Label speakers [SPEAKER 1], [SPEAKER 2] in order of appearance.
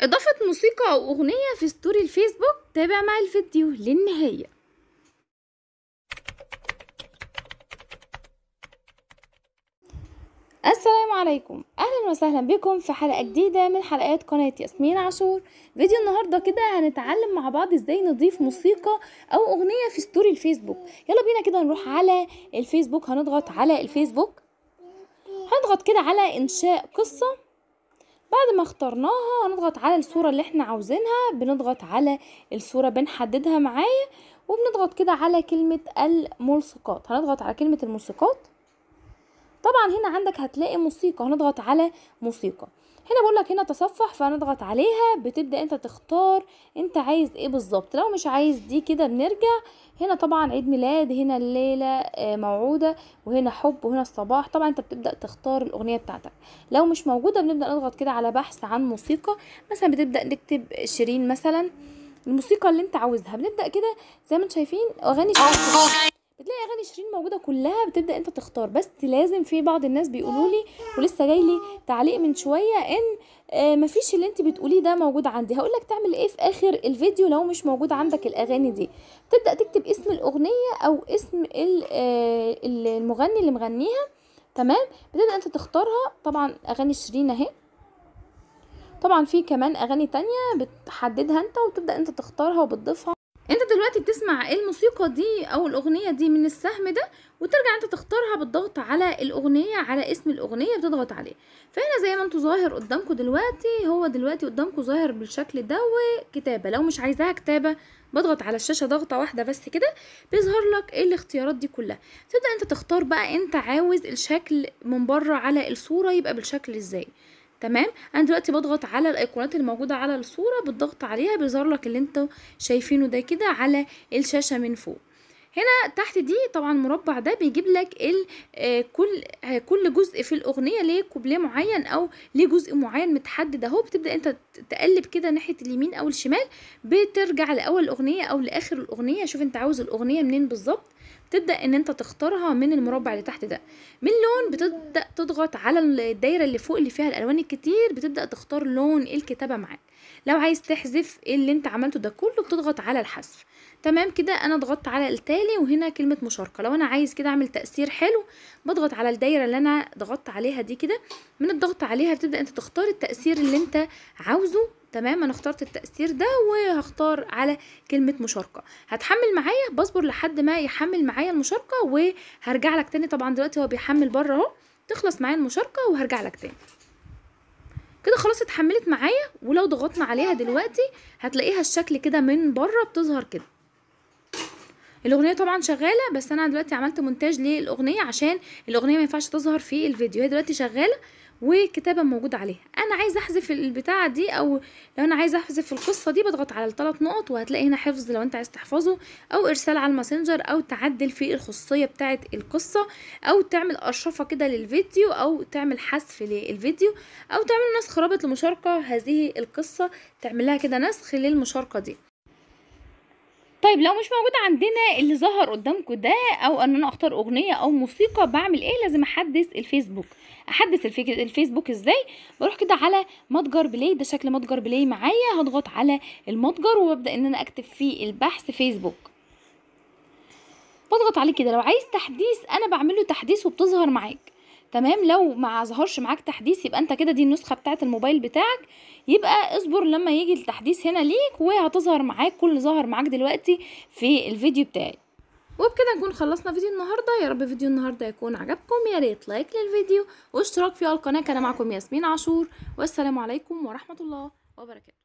[SPEAKER 1] اضافة موسيقى او اغنية في ستوري الفيسبوك تابع مع الفيديو للنهاية السلام عليكم اهلا وسهلا بكم في حلقة جديدة من حلقات قناة ياسمين عاشور فيديو النهاردة كده هنتعلم مع بعض ازاي نضيف موسيقى او اغنية في ستوري الفيسبوك يلا بينا كده نروح على الفيسبوك هنضغط على الفيسبوك هنضغط كده على انشاء قصة بعد ما اخترناها هنضغط على الصورة اللي احنا عاوزينها بنضغط على الصورة بنحددها معايا وبنضغط كده على كلمة الملصقات هنضغط على كلمة الملصقات طبعا هنا عندك هتلاقي موسيقى هنضغط على موسيقى هنا بقول لك هنا تصفح فنضغط عليها بتبدا انت تختار انت عايز ايه بالظبط لو مش عايز دي كده بنرجع هنا طبعا عيد ميلاد هنا الليله آه، موعوده وهنا حب وهنا الصباح طبعا انت بتبدا تختار الاغنيه بتاعتك لو مش موجوده بنبدا نضغط كده على بحث عن موسيقى مثلا بتبدا نكتب شيرين مثلا الموسيقى اللي انت عاوزها بنبدا كده زي ما انتم شايفين اغاني شيرين بتلاقي اغاني شيرين موجوده كلها بتبدا انت تختار بس لازم في بعض الناس بيقولوا لي ولسه جاي لي تعليق من شويه ان آه مفيش اللي انت بتقوليه ده موجود عندي هقول لك تعمل ايه في اخر الفيديو لو مش موجود عندك الاغاني دي تبدا تكتب اسم الاغنيه او اسم آه، المغني اللي مغنيها تمام بتبدا انت تختارها طبعا اغاني شيرين اهي طبعا في كمان اغاني تانية بتحددها انت وتبدا انت تختارها وبتضيفها انت دلوقتي بتسمع الموسيقى دي او الاغنيه دي من السهم ده وترجع انت تختارها بالضغط على الاغنيه على اسم الاغنيه بتضغط عليه فهنا زي ما انتوا ظاهر قدامكم دلوقتي هو دلوقتي قدامكم ظاهر بالشكل ده وكتابه لو مش عايزاها كتابه بضغط على الشاشه ضغطه واحده بس كده بيظهر لك ايه الاختيارات دي كلها تبدا انت تختار بقى انت عاوز الشكل من بره على الصوره يبقى بالشكل ازاي تمام انا دلوقتي بضغط على الايقونات الموجوده على الصوره بالضغط عليها بيظهر لك اللي انتوا شايفينه ده كده على الشاشه من فوق هنا تحت دي طبعا المربع ده بيجيب لك ال آه، كل آه، كل جزء في الاغنيه ليه كوبليه معين او ليه جزء معين متحدد اهو بتبدا انت تقلب كده ناحيه اليمين او الشمال بترجع لاول الاغنيه او لاخر الاغنيه شوف انت عاوز الاغنيه منين بالظبط تبدا ان انت تختارها من المربع اللي تحت ده من لون بتبدا تضغط على الدايره اللي فوق اللي فيها الالوان الكتير بتبدا تختار لون الكتابه معاك لو عايز تحذف اللي انت عملته ده كله بتضغط على الحذف تمام كده انا ضغطت على التالي وهنا كلمه مشاركه لو انا عايز كده اعمل تاثير حلو بضغط على الدايره اللي انا ضغطت عليها دي كده من الضغط عليها بتبدا انت تختار التاثير اللي انت عاوزه تمام انا اخترت التأثير ده وهختار على كلمة مشاركة هتحمل معايا بصبر لحد ما يحمل معايا المشاركة وهرجع لك تاني طبعا دلوقتي هو بيحمل بره اهو تخلص معايا المشاركة وهرجع لك تاني كده خلاص اتحملت معايا ولو ضغطنا عليها دلوقتي هتلاقيها الشكل كده من بره بتظهر كده الاغنيه طبعا شغاله بس انا دلوقتي عملت مونتاج للاغنيه عشان الاغنيه ما ينفعش تظهر في الفيديو هي دلوقتي شغاله وكتابه موجوده عليها انا عايزه احذف البتاعه دي او لو انا عايزه احذف القصه دي بضغط على الثلاث نقط وهتلاقي هنا حفظ لو انت عايز تحفظه او ارسال على الماسنجر او تعدل في الخصوصيه بتاعه القصه او تعمل ارشفه كده للفيديو او تعمل حذف للفيديو او تعمل نسخ رابط لمشاركه هذه القصه تعملها كده نسخ للمشاركه دي طيب لو مش موجود عندنا اللي ظهر قدامكم ده او ان انا اختار اغنيه او موسيقى بعمل ايه لازم احدث الفيسبوك احدث الفيسبوك ازاي بروح كده على متجر بلاي ده شكل متجر بلاي معايا هضغط على المتجر وابدا ان انا اكتب فيه البحث فيسبوك بضغط عليه كده لو عايز تحديث انا بعمله تحديث وبتظهر معاك تمام لو ما ظهرش معاك تحديث يبقى انت كده دي النسخه بتاعه الموبايل بتاعك يبقى اصبر لما يجي التحديث هنا ليك وهتظهر معاك كل ظهر معاك دلوقتي في الفيديو بتاعي وبكده نكون خلصنا فيديو النهارده يا رب فيديو النهارده يكون عجبكم يا ريت لايك للفيديو واشتراك في القناه كان معكم ياسمين عاشور والسلام عليكم ورحمه الله وبركاته